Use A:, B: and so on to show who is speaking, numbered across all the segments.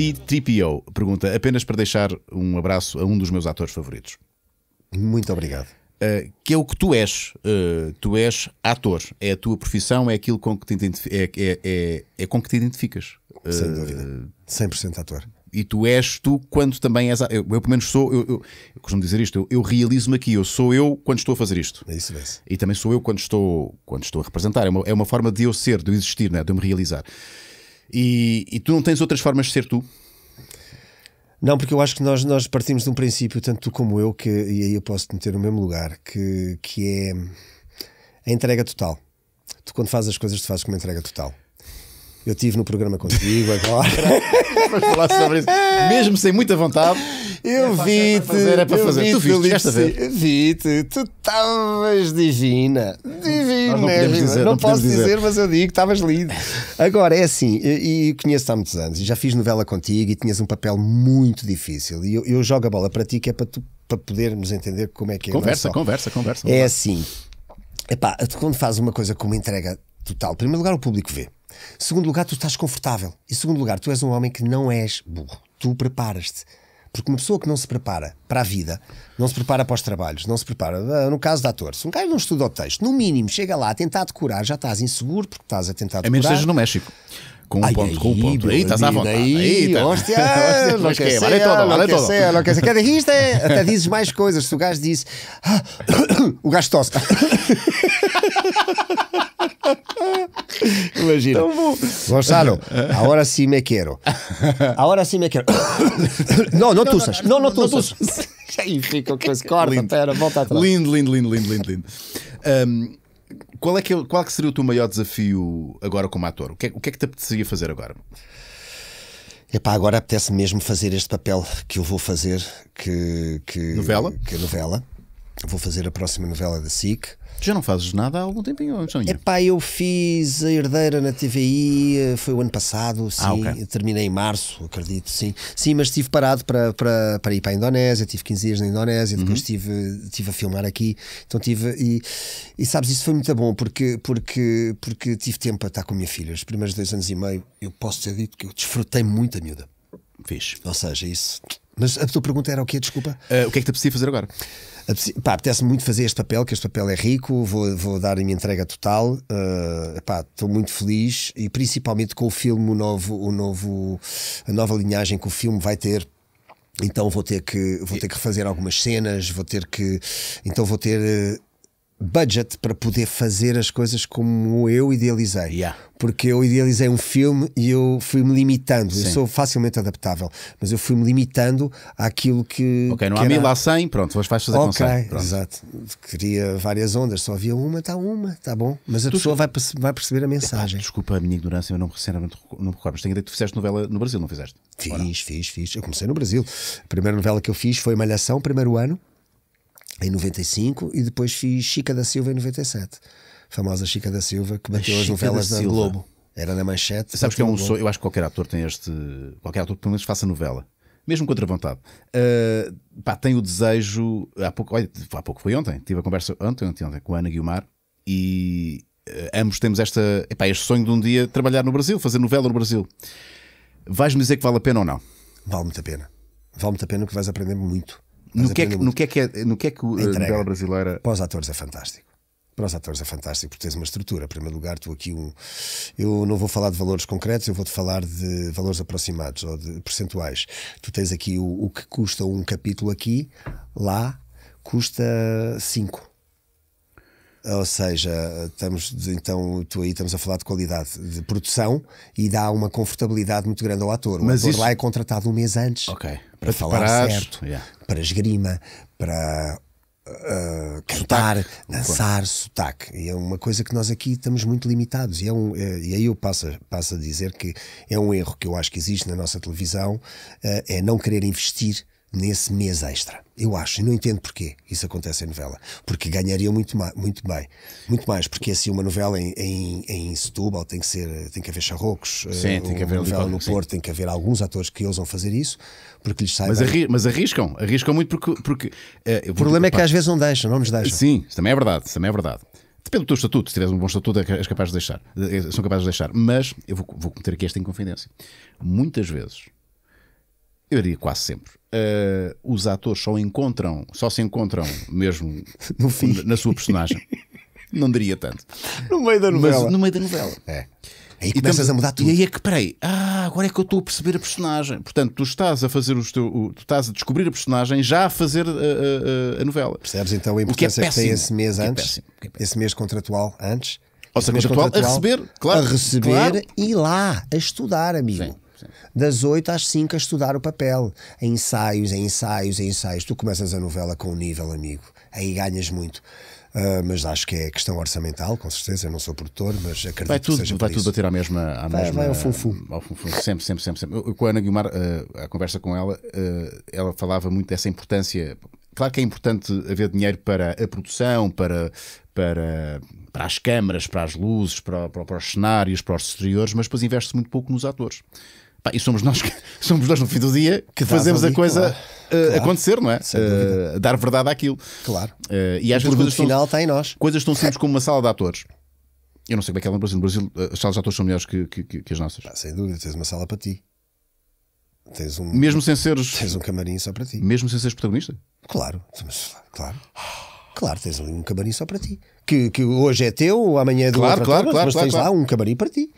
A: C-3PO pergunta, apenas para deixar um abraço a um dos meus atores favoritos.
B: Muito obrigado.
A: Uh, que é o que tu és. Uh, tu és ator. É a tua profissão, é aquilo com que te, é, é, é, é, com que te identificas. Uh, Sem dúvida. 100% ator. E tu és tu quando também és. Eu, eu pelo menos, sou. Eu, eu, eu costumo dizer isto. Eu, eu realizo-me aqui. Eu sou eu quando estou a fazer isto. É isso mesmo. E também sou eu quando estou, quando estou a representar. É uma, é uma forma de eu ser, de eu existir, né? de eu me realizar. E, e tu não tens outras formas de ser tu?
B: Não, porque eu acho que nós, nós partimos de um princípio, tanto tu como eu, que, e aí eu posso te meter no mesmo lugar, que, que é a entrega total. Tu, quando fazes as coisas, tu fazes com uma entrega total. Eu tive no programa contigo agora. Vamos falar sobre isso. Mesmo sem muita vontade. Eu é vi-te. É para fazer, é para fazer. Tu viste, vi-te, vi-te. Tu estavas divina. Divina
A: ah, né? Dizer, não, não posso dizer. dizer.
B: mas eu digo que estavas lindo. Agora, é assim, e conheço-te há muitos anos, já fiz novela contigo e tinhas um papel muito difícil. E eu, eu jogo a bola para ti, que é para, tu, para podermos entender como é que é. é conversa, é conversa, conversa. É assim, epá, quando fazes uma coisa com uma entrega total, em primeiro lugar, o público vê. segundo lugar, tu estás confortável. E segundo lugar, tu és um homem que não és burro. Tu preparas-te porque uma pessoa que não se prepara para a vida, não se prepara para os trabalhos, não se prepara, no caso de ator, se um gajo não estuda o texto, no mínimo chega lá a tentar decorar, já estás inseguro porque estás a tentar decorar. A menos que seja
A: no México. Com um Ai, ponto, aí, com um ponto. Aí estás à vontade. Aí, aí tá. hostia, lo que é, sea, vale todo, vale todo. não lo que sea.
B: Que até dizes mais coisas. Se o gajo disse, ah, o gajo tosse. Imagina. Gonçalo, eh? agora sim me quero. Agora sim me quero. Não, não tussas. Não, não tussas. Aí fica com esse corda, pera, volta atrás. Lindo,
A: lindo, lindo, lindo, lindo, lindo. Um, qual, é que, é qual é que seria o teu maior
B: desafio agora como ator? O que é, o que, é que te apeteceria fazer agora? Epá, agora apetece mesmo fazer este papel que eu vou fazer, que, que novela, que é novela vou fazer a próxima novela da SIC. Já não fazes nada há algum tempinho? É pá, eu fiz a herdeira na TVI, eh, foi o ano passado, sim. Ah, okay. Terminei em março, acredito, sim. Sim, mas estive parado para, para, para ir para a Indonésia, tive 15 dias na Indonésia, uhum. depois uhum. estive, estive a filmar aqui. Então tive. E, e sabes, isso foi muito bom, porque, porque, porque tive tempo para estar com a minha filha. Os primeiros dois anos e meio, eu posso ter dito que eu desfrutei muito a miúda. Fiz. Ou seja, isso. Mas a tua pergunta era o quê? Desculpa. Uh, o que é que te apetecia fazer agora? pá, apetece muito fazer este papel, que este papel é rico, vou, vou dar a minha entrega total. Uh, estou muito feliz e principalmente com o filme, o novo, o novo, a nova linhagem que o filme vai ter. Então vou ter que vou ter que fazer algumas cenas, vou ter que então vou ter eh, budget para poder fazer as coisas como eu idealizei. Yeah. Porque eu idealizei um filme e eu fui-me limitando. Sim. Eu sou facilmente adaptável, mas eu fui-me limitando àquilo que. Ok, não que há era... mil, há
A: cem, pronto, vais fazer okay, com 100. Pronto. exato.
B: Queria várias ondas, só havia uma, está uma, está bom. Mas a tu pessoa vai, vai perceber a mensagem. Epá, desculpa a minha ignorância, eu não, recentemente não me recordo, mas tenho ideia que tu fizeste novela no Brasil, não fizeste? Fiz, fiz, fiz. Eu comecei no Brasil. A primeira novela que eu fiz foi Malhação, primeiro ano em 95 e depois fiz Chica da Silva em 97. A famosa Chica da Silva que bateu as novelas da, da Globo.
A: Era na manchete. Sabes que é um sonho, eu acho que qualquer ator tem este. Qualquer ator que pelo menos faça novela. Mesmo contra a vontade. Uh, pá, tem o desejo. Há pouco, olha, há pouco foi ontem. Tive a conversa ontem, ontem, ontem com a Ana Guiomar e uh, ambos temos esta, epá, este sonho de um dia trabalhar no Brasil, fazer novela no Brasil. Vais-me dizer que vale a pena ou
B: não? Vale muito a pena. Vale muito a pena porque vais aprender muito no que, é que, no que, é
A: que, é, no que é que a novela
B: brasileira. Para os atores é fantástico. Para os atores é fantástico, porque tens uma estrutura. Em primeiro lugar, tu aqui um. Eu não vou falar de valores concretos, eu vou-te falar de valores aproximados ou de percentuais. Tu tens aqui o, o que custa um capítulo aqui, lá custa 5 ou seja, estamos então tu aí estamos a falar de qualidade de produção e dá uma confortabilidade muito grande ao ator. O Mas ator isso... lá é contratado um mês antes okay. para, para falar certo, yeah. para esgrima, para uh, cantar, sotaque. dançar, sotaque. E é uma coisa que nós aqui estamos muito limitados. E, é um, é, e aí eu passo, passo a dizer que é um erro que eu acho que existe na nossa televisão, uh, é não querer investir nesse mês extra. Eu acho, e não entendo porquê isso acontece em novela. Porque ganharia muito, mais, muito bem. Muito mais, porque é assim uma novela em, em, em Setúbal tem que ser, tem que haver charrocos, eh, sim, uh, tem que haver uma novela no Porto, tem que haver alguns atores que ousam fazer isso, porque lhes sai. Mas, arri mas arriscam, arriscam muito porque. porque uh, o problema é que às vezes
A: não deixam, não nos deixam. Sim, isso também é verdade, isso também é verdade. Depende do teu estatuto, se tiveres um bom estatuto, é és capaz de deixar. Eh, são capazes de deixar. Mas eu vou, vou cometer aqui esta inconfidência. Muitas vezes, eu diria quase sempre, uh, os atores só encontram, só se encontram mesmo no fim. na sua personagem. Não diria tanto.
B: No meio da novela. Mas, no
A: meio da novela. É. Aí e começas tam... a mudar tudo. E aí é que, peraí, ah, agora é que eu estou a perceber a personagem. Portanto, tu estás a fazer os teu, o, tu estás a descobrir a personagem já a fazer a, eh, a, eh, a novela.
B: Percebes então a importância o que, é que tem esse mês é antes, é péssimo. É péssimo. esse mês contratual antes. Ou seja, contratual, contratual, a receber, claro. A receber claro. e lá, a estudar, amigo. Sim. Das 8 às 5 a estudar o papel. Em ensaios, em ensaios, em ensaios. Tu começas a novela com um nível, amigo. Aí ganhas muito. Uh, mas acho que é questão orçamental, com certeza. Eu não sou produtor, mas acredito vai tudo, que seja Vai tudo bater a
A: à mesma. À vai, mesma vai ao Sempre, sempre, sempre. sempre. Eu, com a Ana Guilmar, uh, ah, a conversa com ela, uh, ela falava muito dessa importância. Claro que é importante haver dinheiro para a produção, para, para, para as câmaras, para as luzes, para, para, para os cenários, para os exteriores, mas depois investe muito pouco nos atores. Pá, e somos nós, que, somos nós no fim do dia que fazemos ali, a coisa claro. Uh, claro. acontecer, não é? Uh, dar verdade àquilo. Claro. Uh, e às vezes coisas final está em nós. Coisas tão simples como uma sala de atores. Eu não sei como é que é no Brasil. No Brasil, as salas de atores são melhores que, que, que as nossas. Pá, sem dúvida, tens uma sala para ti.
B: Tens um, mesmo sem seres. Tens um camarim só para ti. Mesmo sem seres protagonista? Claro, claro. Claro, tens um camarim só para ti. Que, que hoje é teu, amanhã é do claro, outro. Claro, claro, mas claro, tens claro. lá um camarim para ti.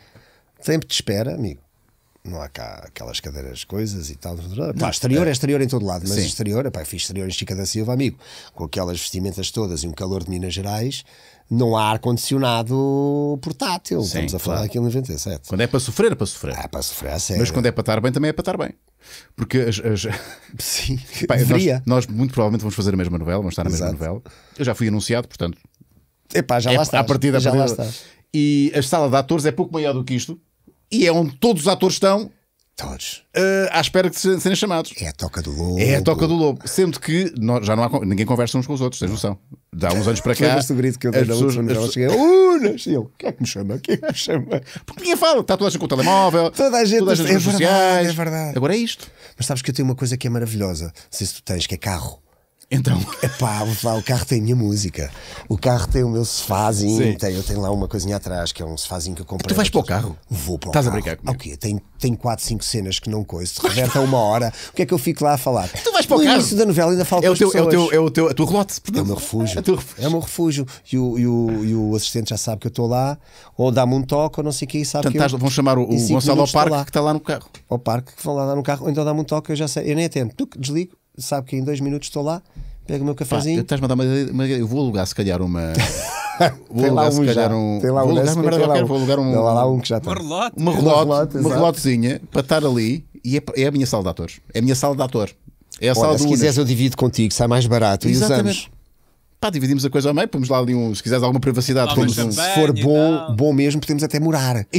B: Sempre te espera, amigo não há cá aquelas cadeiras coisas e tal. Pá, não, exterior é, é exterior em todo lado, mas sim. exterior, pá, fiz exterior em Chica da Silva, amigo, com aquelas vestimentas todas e um calor de Minas Gerais, não há ar-condicionado portátil. Sim, Estamos a falar claro. daquilo em 97. Quando é para sofrer, é para sofrer. Ah, para sofrer, é sério. Mas quando é para estar bem, também é para estar bem.
A: Porque as. as... Sim, pá, nós, nós, muito provavelmente vamos fazer a mesma novela, vamos estar na Exato. mesma novela. Eu já fui anunciado, portanto.
B: Epá, já é, lá está. A partir da partida. E a
A: sala de atores é pouco maior do que isto e é onde todos os atores estão. Todos. Uh, à espera de serem chamados. É a toca do lobo. É a toca do lobo. Sendo que nós, já não há, ninguém conversa uns com os outros, tens noção. Dá uns anos para cá. Lembras do grito que eu dei na pessoas, última pessoas... cheguei, Unas! E eu, quem é que me chama? Quem é que me chama? Porque ninguém fala. Está toda a gente com o telemóvel. Toda a gente. Toda a gente é redes verdade, sociais. É verdade. Agora é
B: isto. Mas sabes que eu tenho uma coisa que é maravilhosa. Não sei se tu tens, que é carro. Então. Epá, pá, o carro tem a minha música. O carro tem o meu sefazinho, Tem, eu tenho lá uma coisinha atrás, que é um sefazinho que eu comprei. Tu vais para o carro? Vou para o Estás carro. Estás a brincar comigo? Ah, ok, tem, tem 4, 5 cenas que não coiso. Se reverta é uma hora. O que é que eu fico lá a falar? Tu vais para o no carro? O início da novela ainda falo é, é o teu, pessoas. É o teu, é o teu, relote. É o meu refúgio. É, refúgio. é o meu refúgio. E o, e, o, e o assistente já sabe que eu estou lá, ou dá-me um toque, ou não sei o que, e sabe que. eu, vão chamar o, Gonçalo ao parque, lá. que está lá no carro. Ao parque, que vão lá, no carro, ou então dá-me um toque, eu já sei. Eu nem atendo. que desligo sabe que em dois minutos estou lá, pego o meu cafezinho. Pá, estás
A: a dar uma, Eu vou alugar, se calhar, uma. Vou alugar, um se calhar, já. um. Tem lá vou um, alugar, tem lá um. Vou alugar um. Tem lá um que já tem. Uma relote.
B: Uma, relote, uma
A: relotezinha para estar ali e é, é a minha sala de atores. É a minha sala de ator. É a Olha, sala se quiseres, eu
B: divido contigo, sai mais barato Exatamente. e usamos
A: pá, dividimos a coisa ao meio, pomos lá ali um, se quiseres alguma privacidade, pomos um. Se for bom, bom mesmo,
B: podemos até morar.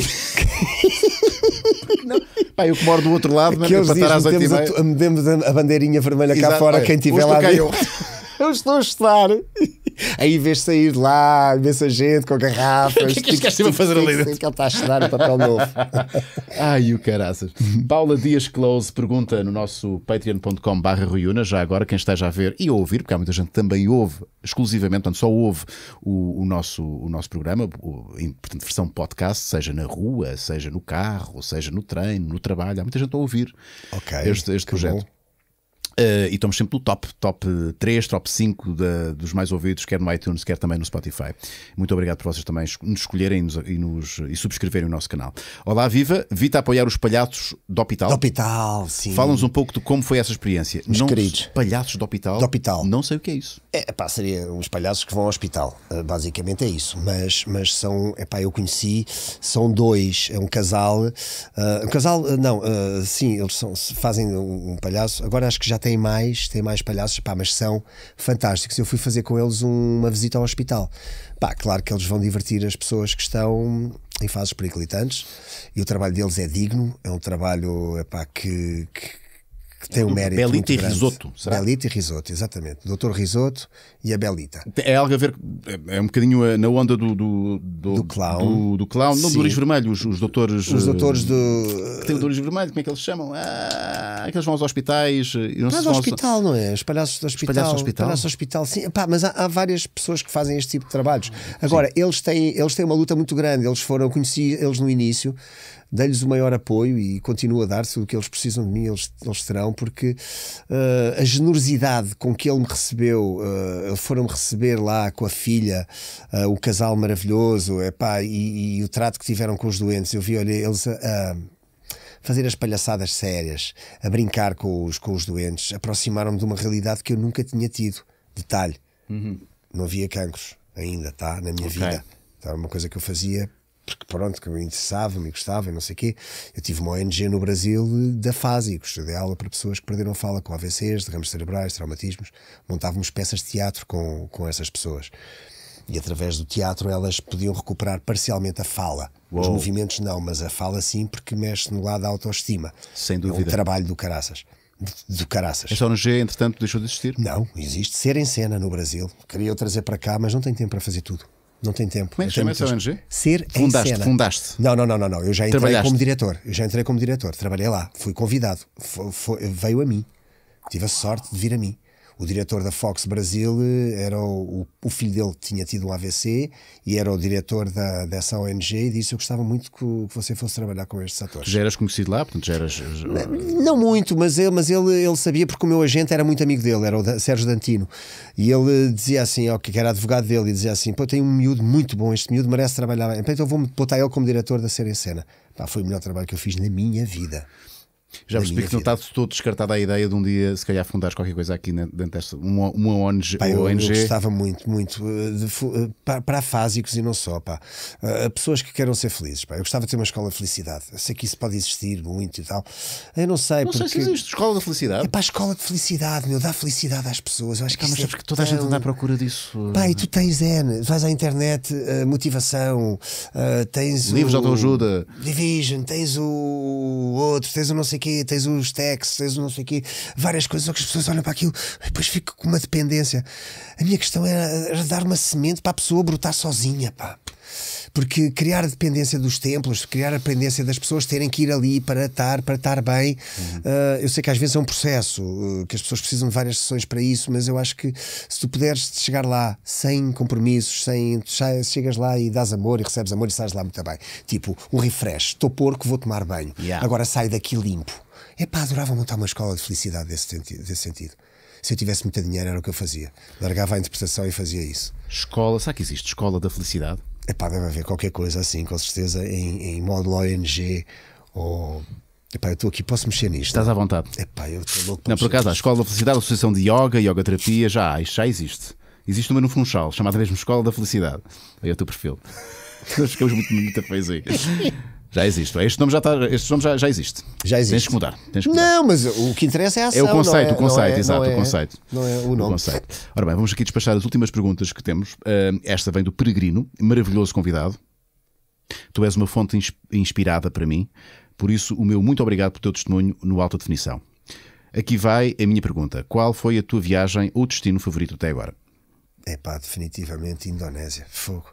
B: Pá, eu que moro do outro lado, mas para estar às 8 a, a, a bandeirinha vermelha cá fora, é, quem tiver lá. Eu. eu estou a estudar. Aí vês sair de lá imensa gente com garrafas. O que é que tipo, este a tipo, fazer tipo, ali dentro? que ele está a estudar o papel novo. Ai, o caraças.
A: Paula Dias Close pergunta no nosso patreon.com/barra já agora, quem esteja a ver e a ouvir, porque há muita gente também ouve, exclusivamente, portanto, só ouve o, o nosso, o nosso programa, o, em portanto, versão podcast, seja na rua, seja no carro, seja no treino, no trabalho. Há muita gente a ouvir
B: okay, este, este projeto.
A: Bom. Uh, e estamos sempre no top, top 3, top 5 dos mais ouvidos, quer no iTunes, quer também no Spotify. Muito obrigado por vocês também nos escolherem e, nos, e, nos, e subscreverem o nosso canal. Olá, Viva! Vita a apoiar os palhaços do Hospital. Do Hospital, sim. Fala-nos
B: um pouco de como foi essa experiência. não, queridos. Palhaços do Hospital. Do Hospital. Não sei o que é isso. É, pá, seria os palhaços que vão ao hospital. Eh, basicamente é isso. Mas, mas são, é pá, eu conheci, são dois. É um casal. Uh, um casal, não, uh, sim, eles são, fazem um palhaço. Agora acho que já tem mais, tem mais palhaços, pá, mas são fantásticos. Eu fui fazer com eles um, uma visita ao hospital. Pá, claro que eles vão divertir as pessoas que estão em fases periclitantes e o trabalho deles é digno, é um trabalho epá, que, que que tem um uhum. mérito Belita e grande. Risoto, será? Belita e Risoto, exatamente. Doutor Risoto e a Belita.
A: É algo a ver, é, é um bocadinho eh, na onda do... Do, do, do clown. Do, do clown, não, do Luís Vermelho, os, os, doutores... Os eh, doutores do... Que tem o Luís Vermelho, como é que eles chamam? Ah, aqueles vão aos hospitais... Eh, não Mas ao hospital, aos...
B: não é? Os palhaços do hospital. Os palhaços do hospital. Palhaços do hospital, sim. Pá, mas há, há, várias pessoas que fazem este tipo de trabalhos. Agora, eles têm, eles têm uma luta muito grande. Eles foram, conheci eles no início dei-lhes o maior apoio e continuo a dar-se o que eles precisam de mim, eles, eles terão, porque uh, a generosidade com que ele me recebeu, uh, foram-me receber lá com a filha, uh, o casal maravilhoso, epá, e, e o trato que tiveram com os doentes. Eu vi, olha, eles a. Uh, fazer as palhaçadas sérias, a brincar com os, com os doentes, aproximaram-me de uma realidade que eu nunca tinha tido. Detalhe: uhum. não havia cancros ainda, tá? Na minha okay. vida. Então, era uma coisa que eu fazia porque pronto, que eu interessava-me, gostava e não sei o quê. Eu tive uma ONG no Brasil da fase, e gostei de aula para pessoas que perderam fala com AVCs, derrames cerebrais, traumatismos. Montávamos peças de teatro com, com essas pessoas. E através do teatro elas podiam recuperar parcialmente a fala. Uou. Os movimentos não, mas a fala sim, porque mexe no lado da autoestima. Sem dúvida. É um trabalho do caraças do caraças. essa ONG, entretanto, deixou de existir? Não, existe. Ser em cena no Brasil. Queria eu trazer para cá, mas não tenho tempo para fazer tudo. Não tem tempo. Como é que chama essa ONG? Ser fundaste, em cena. Fundaste. Não, não, não, não, não. Eu já entrei como diretor. Eu já entrei como diretor. Trabalhei lá. Fui convidado. Foi, foi, veio a mim. Tive a sorte de vir a mim o diretor da Fox Brasil eh, era o, o, filho dele que tinha tido um AVC e era o diretor da, dessa ONG e disse eu gostava muito que, que você fosse trabalhar com estes atores. Já eras conhecido lá? Portanto, já eras... Eh, não, não, muito, mas, ele, mas ele, ele sabia porque o meu agente era muito amigo dele, era o Sérgio Dantino e ele dizia assim, ó, que era advogado dele e dizia assim, pô, tem um miúdo muito bom, este miúdo merece trabalhar, então vou-me botar ele como diretor da série cena. Pá, foi o melhor trabalho que eu fiz na minha vida.
A: Já percebi que não está todo descartada a ideia de um dia, se calhar, fundares qualquer coisa aqui dentro desta, uma, uma ONG. Pá, eu, ONG. eu gostava
B: muito, muito, eh, de, eh, para, para fásicos e não só, pá. Uh, pessoas que queiram ser felizes, pá. Eu gostava de ter uma escola de felicidade. Eu sei que isso pode existir muito e tal. Eu não sei. Não porque... sei se existe escola da felicidade. É para a escola de felicidade, meu. Dá felicidade às pessoas. Eu acho que, ah, mas é que toda tão... a gente anda à procura disso. Pá, e tu é? tens é, N, né? vais à internet, uh, motivação, uh, tens. Livros de autoajuda. Division, tens o outro, tens o não sei quê, tens os texts, tens não sei o quê, várias coisas, só que as pessoas olham para aquilo e depois fico com uma dependência. A minha questão era, era dar uma semente para a pessoa brotar sozinha, pá porque criar a dependência dos templos, criar a dependência das pessoas terem que ir ali para estar, para estar bem, uhum. uh, eu sei que às vezes é um processo, uh, que as pessoas precisam de várias sessões para isso, mas eu acho que se tu puderes chegar lá sem compromissos, sem chegas lá e dás amor e recebes amor e sais lá muito bem. Tipo, um refresh, estou porco, vou tomar banho. Yeah. Agora saio daqui limpo. É pá, adorava montar uma escola de felicidade desse sentido. Desse sentido se eu tivesse muito dinheiro era o que eu fazia. Largava a interpretação e fazia isso. Escola, sabe que existe escola da felicidade? Epá, deve haver qualquer coisa assim, com certeza, em, em modo ONG ou. Epá, eu estou aqui, posso mexer nisto? Estás à vontade. Epá, eu estou louco para Não, por acaso, a Escola
A: da Felicidade, a Associação de Yoga, Yoga Terapia, já há, já existe. Existe uma no Funchal, chamada mesmo Escola da Felicidade. Aí é o teu perfil. Nós ficamos muito, muito feios aí. Já existe. É? Este nome já, está, este nome já, já existe. Já existe. Tens que mudar. Tens que mudar.
B: Não, mas o que interessa é a ação. É o é? conceito, é, o conceito, é, exato, é, o conceito. Não é o nome. O
A: conceito. Ora bem, vamos aqui despachar as últimas perguntas que temos. Uh, esta vem do Peregrino, maravilhoso convidado. Tu és uma fonte inspirada para mim, por isso o meu muito obrigado pelo teu testemunho no Alta Definição. Aqui vai a minha pergunta. Qual foi a tua viagem ou destino favorito até agora?
B: é pá, definitivamente Indonésia, fogo.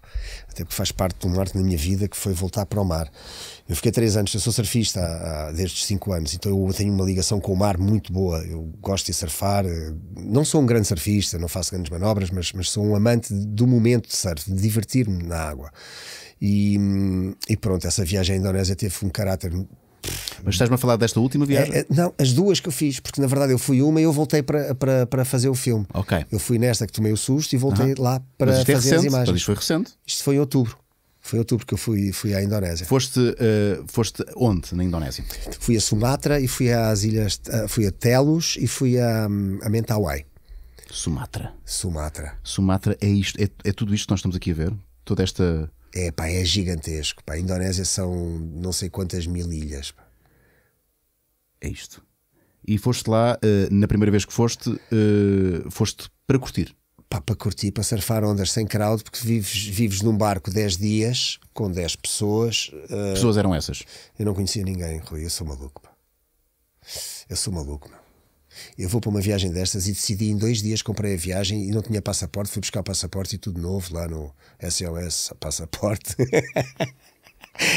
B: Até porque faz parte de um marco na minha vida que foi voltar para o mar. Eu fiquei três anos, eu sou surfista há, há, desde cinco anos, então eu tenho uma ligação com o mar muito boa. Eu gosto de surfar, eh, não sou um grande surfista, não faço grandes manobras, mas, mas sou um amante do momento de surf, de divertir-me na água. E, hum, e pronto, essa viagem à Indonésia teve um caráter mas estás-me a falar desta última é, viagem? É, não, as duas que eu fiz, porque na verdade eu fui uma e eu voltei para, para, para fazer o filme. Ok. Eu fui nesta que tomei o susto e voltei lá para é fazer é recente, as imagens. Isto foi recente? Isto foi em outubro. Foi em outubro que eu fui, fui à Indonésia. Foste, uh, foste onde na Indonésia? Fui a Sumatra e fui às ilhas, uh, fui a Telos e fui a, um, a Mentawai. Sumatra. Sumatra. Sumatra é isto, é, é tudo isto que nós estamos aqui a ver? Toda esta é, pá, é gigantesco. Pá. A Indonésia são não sei quantas mil ilhas. Pá. É isto. E foste lá, uh, na primeira vez que foste, uh, foste para curtir? Pá, para curtir, para surfar ondas sem crowd, porque vives, vives num barco 10 dias com 10 pessoas. Uh... Pessoas eram essas? Eu não conhecia ninguém, Rui. Eu sou maluco. Pá. Eu sou maluco. Não. Eu vou para uma viagem destas e decidi em dois dias, comprei a viagem e não tinha passaporte, fui buscar o passaporte e tudo novo lá no SOS Passaporte.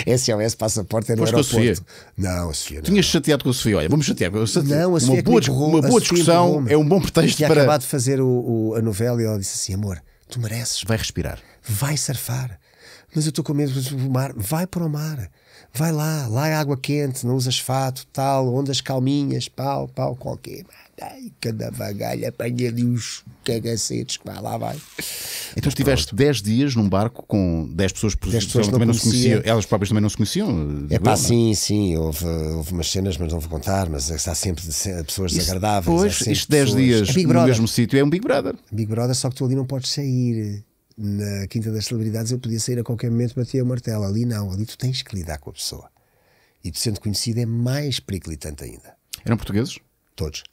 B: SOS Passaporte era é no Foste aeroporto. Não, a Sofia não.
A: Tinhas chateado com a Sofia. Olha, vamos chatear. Não, a Sofia é uma, boa, empurrou, uma boa discussão é um bom pretexto tinha para... acabado
B: de fazer o, o, a novela e ela disse assim, amor, tu mereces. Vai respirar. Vai surfar. Mas eu estou com medo do mar. Vai para o mar vai lá, lá é água quente, não usas fato, tal, ondas calminhas, pau, pau, qualquer. Ai, cada vagalha apanha ali os cagacetes, vai lá vai.
A: Então Mas estiveste 10 dias num barco com 10 pessoas, por dez pessoas também não, não se conheciam. Elas
B: próprias também não se conheciam? É pá, é? sim, sim. Houve, houve umas cenas, mas não vou contar. Mas é está sempre pessoas isso, desagradáveis. Pois, Isto 10 dias é no mesmo sítio é um Big Brother. Big Brother, só que tu ali não podes sair na Quinta das Celebridades eu podia sair a qualquer momento bater o martelo. Ali não, ali tu tens que lidar com a pessoa. E tu sendo conhecido é mais periclitante ainda. Eram portugueses? Todos.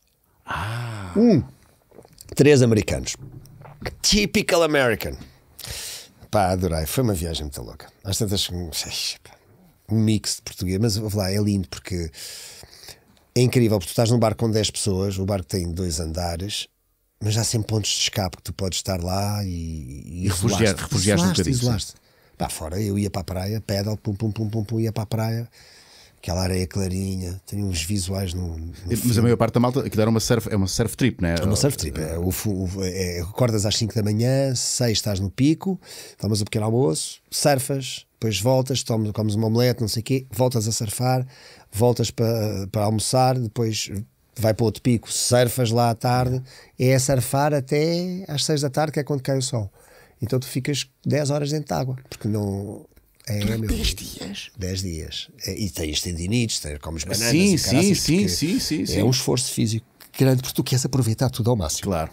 B: Ah. Um. Três americanos. Typical American. Pá, adorei. Foi uma viagem muito louca. Às tantas. Hum, um mix de português. Mas vou lá, é lindo porque é incrível. Porque tu estás num barco com 10 pessoas, o barco tem dois andares mas há sempre pontos de escape que tu podes estar lá e, e, e refugiar-te refugiar um bocadinho. Isolaste. Pá, fora eu ia para a praia, pedal, pum, pum, pum, pum, pum, ia para a praia. Aquela areia clarinha, tenho uns visuais no. no mas a maior
A: parte da malta, aquilo
B: era uma surf, é uma surf trip, não é? É uma surf trip. É, o, o, é, acordas às 5 da manhã, 6 estás no pico, tomas o um pequeno almoço, surfas, depois voltas, tomas, comes uma omelete, não sei o quê, voltas a surfar, voltas para almoçar, depois vai para outro pico, surfas lá à tarde, é a surfar até às 6 da tarde, que é quando cai o sol. Então tu ficas 10 horas dentro de água, porque não. É, é 10 dias. 10 dias. E tens tendinites, tens, comes bananas. Sim, sim, sim, sim, sim, É um
A: esforço físico grande, porque tu queres aproveitar tudo ao máximo. Claro.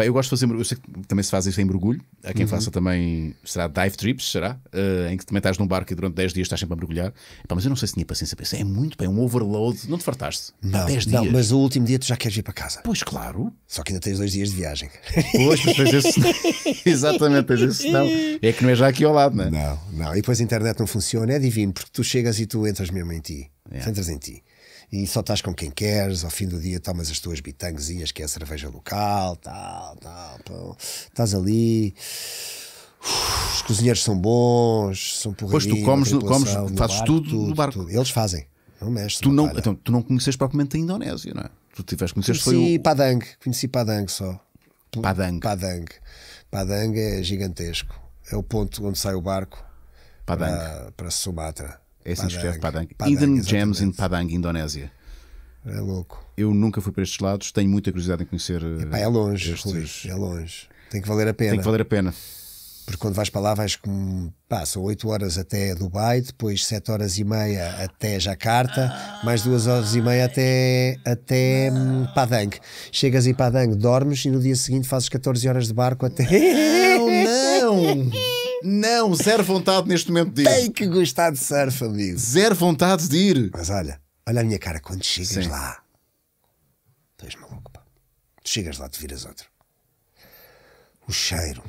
A: Pá, eu gosto de fazer. Eu sei que também se faz isso em mergulho. Há quem uhum. faça também. Será dive trips? Será? Uh, em que também estás num barco e durante 10 dias estás sempre a mergulhar. Pá, mas eu não sei se tinha paciência para isso. É muito, bem, é um overload. Não te fartaste? Não, 10 não, dias. mas
B: o último dia tu já queres ir para casa.
A: Pois claro.
B: Só que ainda tens dois dias de viagem. Pois, mas tens esse. Exatamente, tens esse não. É que não é já aqui ao lado, não é? Não, não. E depois a internet não funciona. É divino, porque tu chegas e tu entras mesmo em ti. Yeah. É. Entras em ti e só estás com quem queres, ao fim do dia tomas as tuas bitanguezinhas, que é a cerveja local, tal, tal, tal. estás ali. Uf, os cozinheiros são bons, são porreiros. Pois tu comes, comes fazes barco, tudo, tudo no barco. Tudo. Eles fazem, não é mexes. Tu não, então, tu não conheces propriamente a Indonésia,
A: não é? Tu tiveste conheces foi o...
B: Padang, conheci Padang só. Padang. Padang. Padang é gigantesco. É o ponto onde sai o barco Padang. para, para Sumatra. É assim que escreve Padang. Padang Hidden
A: Gems in Padang, Indonésia. É louco. Eu nunca fui para estes lados, tenho muita curiosidade em conhecer. Eh, Epá, é
B: longe, estes... Rui, é longe. Tem que valer a pena. Tem que valer a pena. Porque quando vais para lá, vais com. passa 8 horas até Dubai, depois 7 horas e meia até Jakarta, mais 2 horas e meia até, até hum, Padang. Chegas em Padang, dormes e no dia seguinte fazes 14 horas de barco até. Não, não!
A: Não, zero vontade neste momento de ir. Tem que
B: gostar de surf, amigo. Zero vontade de ir. Mas olha, olha a minha cara, quando chegas Sim. lá, tu és maluco, pá. Tu chegas lá, tu viras outro. O cheiro,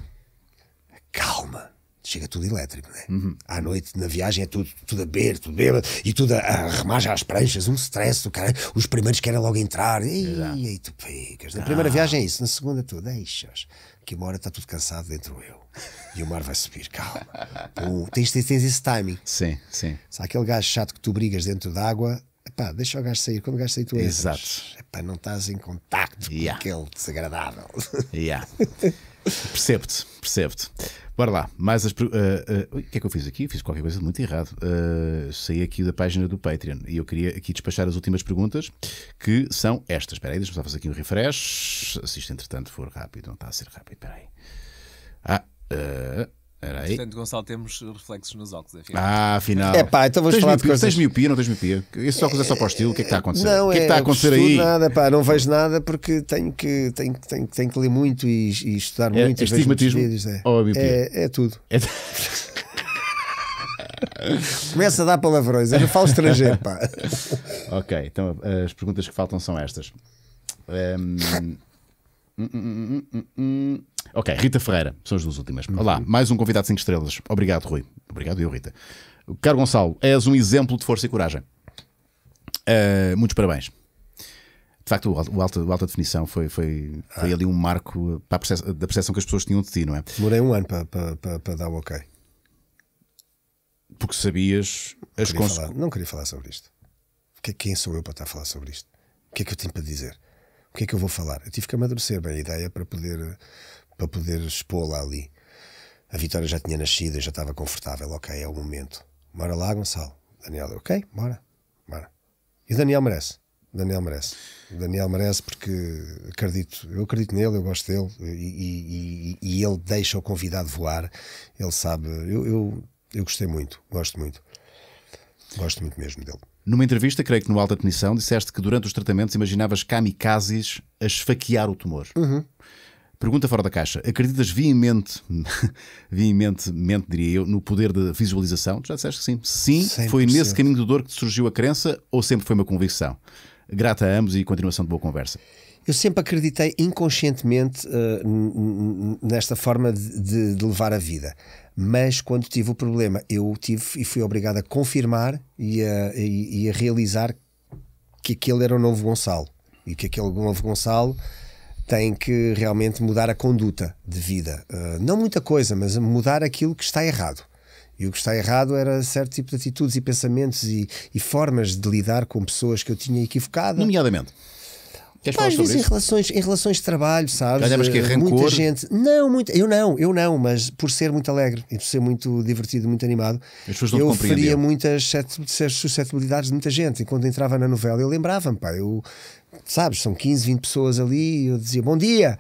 B: a calma. Chega tudo elétrico, né? Uhum. À noite, na viagem, é tudo, tudo a beber, tudo beba e tudo a, a remar às pranchas, um stress do cara. Os primeiros querem logo entrar. E aí tu pegas. Na primeira ah. viagem é isso, na segunda tu deixas que embora está tudo cansado dentro eu. E o mar vai subir, calma. Pô, tens, tens, tens esse timing. Sim, sim. Se aquele gajo chato que tu brigas dentro d'água, pá, deixa o gajo sair. Quando o gajo sair, tu entras. Exato. Epá, não estás em contacto yeah. com aquele desagradável. Yeah.
A: Percebo-te, percebo-te. Bora lá, mais as. Uh, uh, o que é que eu fiz aqui? Fiz qualquer coisa de muito errado. Uh, saí aqui da página do Patreon e eu queria aqui despachar as últimas perguntas, que são estas. Espera aí, deixa-me só fazer aqui um refresh. Se isto entretanto for rápido, não está a ser rápido, espera aí. Ah, era aí. Portanto, Gonçalo, temos reflexos nos óculos. Afinal. É ah, afinal. É pá, então vamos tens falar de coisas. Tens miopia, não tens miopia? Esses óculos é, só para o estilo, o que é que está a acontecer? Não, é o que é, que está a acontecer aí? nada, pá, não vejo
B: nada porque tenho que, tenho, tenho, tenho que ler muito e, e estudar é, muito. É estigmatismo vídeos, é. ou a miopia? É, é tudo. É... Começa a dar palavrões, eu não falo estrangeiro, pá.
A: ok, então as perguntas que faltam são estas. Um... hum, hum, hum. hum, hum, hum Ok, Rita Ferreira, são as duas últimas. Olá, mais um convidado 5 estrelas. Obrigado, Rui. Obrigado, eu, Rita. Caro Gonçalo, és um exemplo de força e coragem. Uh, muitos parabéns. De facto, o, alta, o alta definição foi, foi, foi ah. ali um marco para percepção, da percepção que as pessoas tinham
B: de ti, não é? Demorei um ano para, para, para, para dar o ok. Porque sabias não as consequências. Não queria falar sobre isto. É, quem sou eu para estar a falar sobre isto? O que é que eu tenho para dizer? O que é que eu vou falar? Eu tive que amadurecer bem a ideia para poder para poder expô-la ali. A Vitória já tinha nascido, e já estava confortável, ok, é o momento. Bora lá, Gonçalo. Daniel, ok, bora, bora. E o Daniel merece. Daniel merece. Daniel merece porque acredito, eu acredito nele, eu gosto dele e, e, e ele deixa o convidado voar. Ele sabe, eu, eu, eu, gostei muito, gosto muito. Gosto muito mesmo dele.
A: Numa entrevista, creio que no Alta Definição, disseste que durante os tratamentos imaginavas kamikazes a esfaquear o tumor. Uhum. Pergunta fora da caixa. Acreditas veemente, veemente, mente, diria eu, no poder da visualização? Tu já disseste que sim. Sim, 100%. foi nesse caminho do dor que surgiu a crença ou sempre foi uma convicção? Grata a ambos e
B: continuação de boa conversa. Eu sempre acreditei inconscientemente uh, nesta forma de, de, levar a vida. Mas quando tive o problema, eu tive e fui obrigado a confirmar e a, e, e a realizar que aquele era o novo Gonçalo. E que aquele novo Gonçalo tem que realmente mudar a conduta de vida. Uh, não muita coisa, mas mudar aquilo que está errado. E o que está errado era certo tipo de atitudes e pensamentos e, e formas de lidar com pessoas que eu tinha equivocado. Nomeadamente. Queres Pá, falar Em relações, em relações de trabalho, sabes? Já que é Muita gente. Não, muito, eu não, eu não, mas por ser muito alegre e por ser muito divertido, muito animado, eu faria muitas suscetibilidades de muita gente. E quando entrava na novela, eu lembrava-me, pá, eu sabes, são 15, 20 pessoas ali, eu dizia bom dia.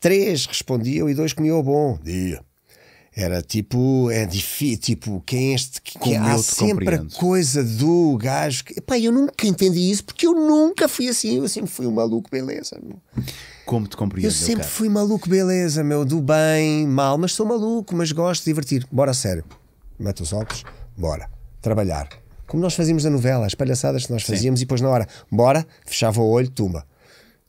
B: Três respondiam e dois comiam bom dia. Era tipo, é difícil, tipo, quem é este? Que, que há sempre compreendo. a coisa do gajo. Que, pá, eu nunca entendi isso porque eu nunca fui assim. Eu sempre fui um maluco, beleza. Meu. Como te
A: compreendo? Eu sempre cara.
B: fui maluco, beleza, meu. Do bem, mal, mas sou maluco, mas gosto de divertir. Bora a sério. Mete os óculos, bora. Trabalhar. Como nós fazíamos na novela, as palhaçadas que nós fazíamos Sim. e depois na hora, bora, fechava o olho, tumba.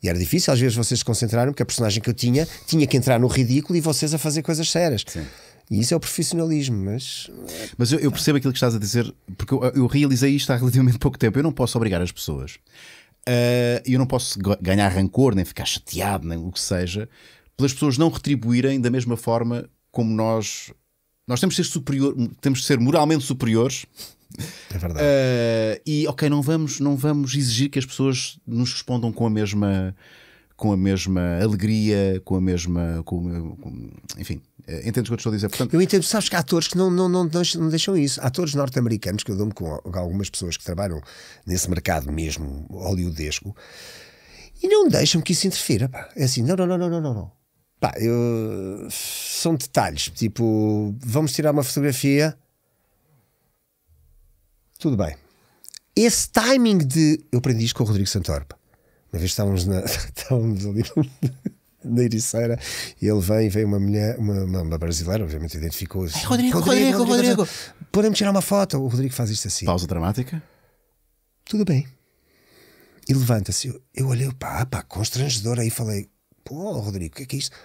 B: E era difícil, às vezes vocês se concentraram, porque a personagem que eu tinha tinha que entrar no ridículo e vocês a fazer coisas sérias. Sim. E isso é o profissionalismo, mas. Mas eu, eu percebo aquilo que estás
A: a dizer, porque eu, eu, realizei isto há relativamente pouco tempo. Eu não posso obrigar as pessoas. Uh, eu não posso ganhar rancor, nem ficar chateado, nem o que seja, pelas pessoas não retribuírem da mesma forma como nós. Nós temos de ser superior, temos de ser moralmente superiores É verdade. Uh, e ok, não vamos, não vamos exigir que as pessoas nos respondam com a mesma com a mesma alegria, com a mesma. Com, com,
B: enfim, eh, entendes o que eu estou a dizer? Portanto... Eu entendo, sabes que há atores que não, não, não, não deixam isso. Há atores norte-americanos, que eu dou-me com algumas pessoas que trabalham nesse mercado mesmo hollywoodesco, e não deixam que isso interfira. Pá. É assim, não, não, não, não, não, não. Pá, eu... são detalhes. Tipo, vamos tirar uma fotografia tudo bem. Esse timing de. Eu aprendi isto com o Rodrigo Santorpa Uma vez estávamos, na, estávamos ali na Ericeira e ele vem, vem uma mulher, uma, uma, brasileira, obviamente identificou-se. Rodrigo, Rodrigo, Rodrigo, Rodrigo, Rodrigo. Podemos tirar uma foto? O Rodrigo faz isto assim. Pausa dramática? Tudo bem. E levanta-se. Eu, eu olhei, pá, pá, constrangedor. Aí falei: Pô, Rodrigo, o que é que é isto?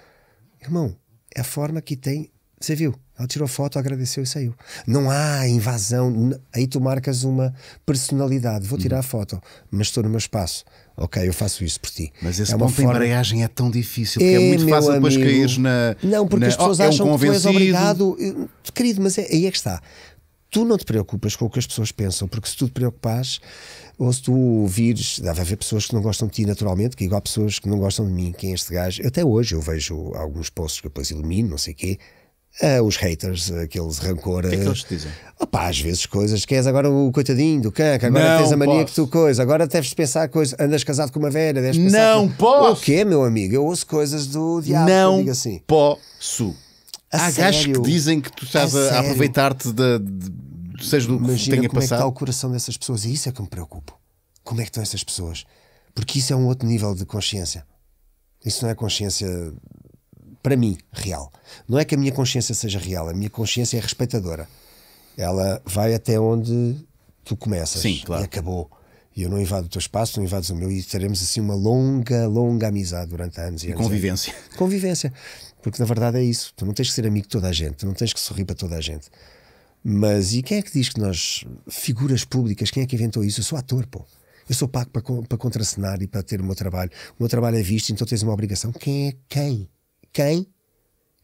B: Irmão, é a forma que tem você viu? Ela tirou foto, agradeceu e saiu. Não há invasão. Aí tu marcas uma personalidade. Vou tirar a uhum. foto, mas estou no meu espaço. Ok, eu faço isso por ti. Mas esse é ponto forma... de embreagem é tão difícil, porque é, é muito fácil amigo. depois cair na. Não, porque na... as oh, pessoas oh, acham é um que tu és obrigado. Querido, mas é, aí é que está. Tu não te preocupas com o que as pessoas pensam, porque se tu te preocupas, ou se tu vires, deve haver pessoas que não gostam de ti naturalmente, que é igual pessoas que não gostam de mim, quem é este gajo. Até hoje eu vejo alguns posts que eu depois ilumino, não sei o quê Uh, os haters, aqueles rancor. O que é que eh, eles te dizem? Opá, às vezes coisas que és agora o coitadinho do canca, agora não tens a mania posso. que tu coisa, agora deves pensar coisas, andas casado com uma velha, deves pensar. Não que... posso! O quê, meu amigo? Eu ouço coisas do diabo. Não assim. posso. A Há gajos que dizem que tu estás a, a aproveitar-te de, de, de, seja do Imagina que tenha como passado. é que está o coração dessas pessoas e isso é que me preocupo. Como é que estão essas pessoas? Porque isso é um outro nível de consciência. Isso não é consciência para mim, real. Não é que a minha consciência seja real, a minha consciência é respeitadora. Ela vai até onde tu começas Sim, claro. e acabou. E eu não invado o teu espaço, não invades o meu, e teremos assim uma longa, longa amizade durante anos e, e anos. Convivência. Convivência. Porque na verdade é isso. Tu não tens que ser amigo de toda a gente, tu não tens que sorrir para toda a gente. Mas e quem é que diz que nós, figuras públicas, quem é que inventou isso? Eu sou ator, pô. Eu sou pago para, para contracenar e para ter o meu trabalho. O meu trabalho é visto, então tens uma obrigação. Quem é quem? quem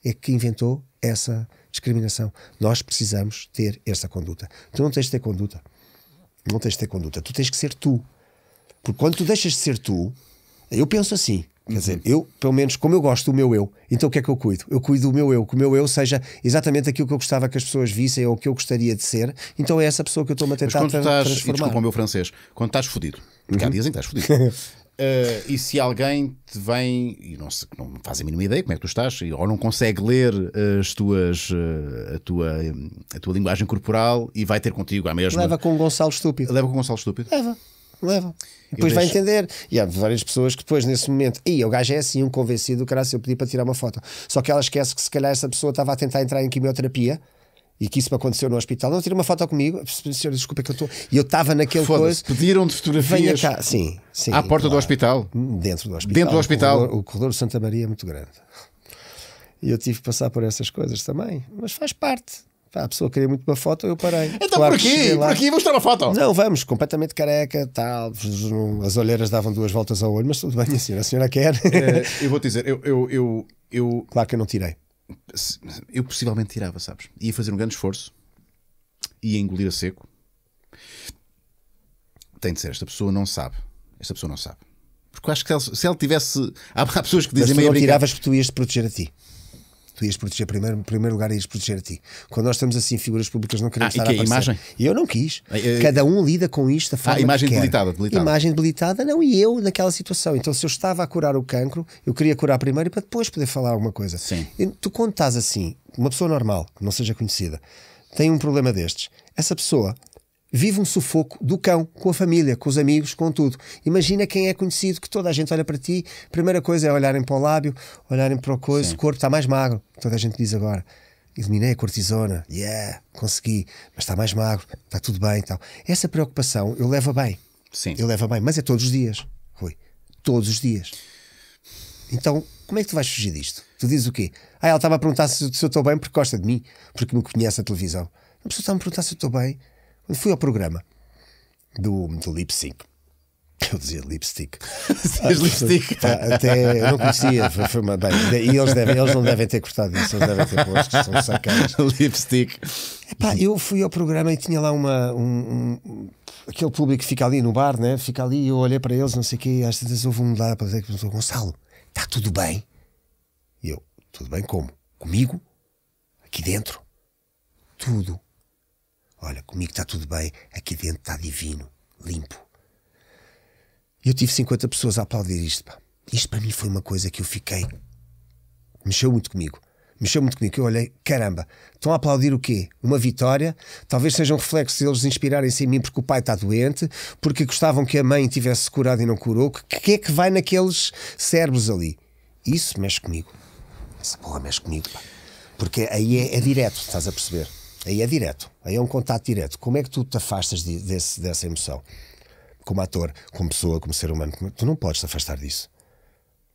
B: é que inventou essa discriminação. Nós precisamos ter essa conduta. Tu não tens de ter conduta. Não tens de ter conduta. Tu tens que ser tu. Porque quando tu deixas de ser tu, eu penso assim. Quer uhum. dizer, eu, pelo menos, como eu gosto do meu eu, então o que é que eu cuido? Eu cuido do meu eu, que o meu eu seja exatamente aquilo que eu gostava que as pessoas vissem ou que eu gostaria de ser, então é essa pessoa que eu estou-me a tentar Mas quando estás, transformar. Desculpa o
A: meu francês, quando estás fodido, porque uhum. há dias em que estás fodido, Uh, e se alguém te vem e não, se, não faz a mínima ideia como é que tu estás, ou não consegue ler eh, as tuas, eh, a, tua, a tua linguagem corporal e vai ter contigo à mesma. Leva
B: com o Gonçalo Estúpido. Leva com o Gonçalo Estúpido. Leva leva. E depois vai entender. E há várias pessoas que depois, nesse momento, e o gajo é assim, um convencido, cara, se eu pedi para tirar uma foto. Só que ela esquece que se calhar essa pessoa estava a tentar entrar em quimioterapia e que isso me aconteceu no hospital, não tira uma foto comigo, senhora, desculpa que eu estou. E eu estava naquele coisa. pediram de fotografias. cá, sim, sim. À porta do hospital? Dentro do hospital. Dentro do hospital. O corredor, o corredor de Santa Maria é muito grande. E eu tive que passar por essas coisas também. Mas faz parte. A pessoa queria muito uma foto, eu parei. Então claro por aqui, por aqui, vamos tirar uma foto. Não, vamos, completamente careca, tal. As olheiras davam duas voltas ao olho, mas tudo bem, a senhora, a senhora quer. É,
A: eu vou te dizer, eu, eu, eu, eu. Claro que eu não tirei eu possivelmente tirava, sabes? Ia fazer um grande esforço, ia engolir a seco. Tem de ser, esta pessoa não sabe. Esta pessoa não sabe. Porque eu acho que se ele tivesse. Há pessoas que dizem Mas tu não tiravas
B: porque tu ias te proteger a ti tu ias proteger primeiro, em primeiro lugar ias proteger a ti. Quando nós estamos assim, figuras públicas não queremos ah, estar e que, a imagem imagem? Eu não quis. Ah, Cada um lida com isto a ah, forma ah, imagem que debilitada, debilitada. Imagem debilitada, não, e eu naquela situação. Então, se eu estava a curar o cancro, eu queria curar primeiro para depois poder falar alguma coisa. Sim. E tu quando estás assim, uma pessoa normal, que não seja conhecida, tem um problema destes. Essa pessoa vive um sufoco do cão, com a família, com os amigos, com tudo. Imagina quem é conhecido, que toda a gente olha para ti, primeira coisa é olharem para o lábio, olharem para o coiso, o corpo está mais magro, toda a gente diz agora. Eliminei a cortisona, yeah, consegui, mas está mais magro, está tudo bem e tal. Essa preocupação eu levo bem. Sim. Eu levo bem, mas é todos os dias, Rui. Todos os dias. Então, como é que tu vais fugir disto? Tu dizes o quê? Ah, ela estava a perguntar se, se eu estou bem porque gosta de mim, porque me conhece a televisão. A pessoa está a me perguntar se eu estou bem fui ao programa do, do Lip Sync, eu dizia lipstick. Diz lipstick. até eu não conhecia. Foi, foi uma, bem, e eles, devem, eles não devem ter cortado isso, eles devem ter posto, são sacanas.
A: lipstick.
B: Epá, eu fui ao programa e tinha lá uma. Um, um, aquele público que fica ali no bar, né? fica ali e eu olhei para eles, não sei o quê, e às vezes houve um lá para dizer que perguntou: Gonçalo, está tudo bem? E eu: Tudo bem como? Comigo? Aqui dentro? Tudo Olha, comigo está tudo bem, aqui dentro está divino, limpo. E eu tive 50 pessoas a aplaudir isto. Pá. Isto para mim foi uma coisa que eu fiquei. Mexeu muito comigo. Mexeu muito comigo. Eu olhei, caramba, estão a aplaudir o quê? Uma vitória? Talvez seja um reflexo deles inspirarem-se em mim porque o pai está doente, porque gostavam que a mãe tivesse curado e não curou. O que, que é que vai naqueles cérebros ali? Isso mexe comigo. Essa porra mexe comigo. Pá. Porque aí é, é direto, estás a perceber? Aí é direto, aí é um contato direto. Como é que tu te afastas de, desse, dessa emoção? Como ator, como pessoa, como ser humano, tu não podes te afastar disso.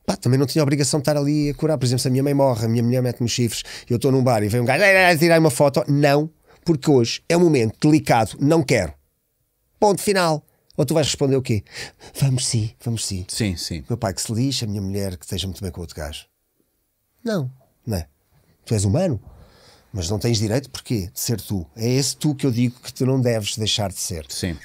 B: Pá, também não tinha obrigação de estar ali a curar. Por exemplo, se a minha mãe morre, a minha mulher mete-me chifres, eu estou num bar e vem um gajo tirar uma foto. Não, porque hoje é um momento delicado, não quero. Ponto final. Ou tu vais responder o quê? Vamos sim, vamos sim. Sim, sim. Meu pai que se lixa, a minha mulher que esteja muito bem com outro gajo. Não, não é? Tu és humano. Mas não tens direito, porquê? De ser tu. É esse tu que eu digo que tu não deves deixar de ser. Sim.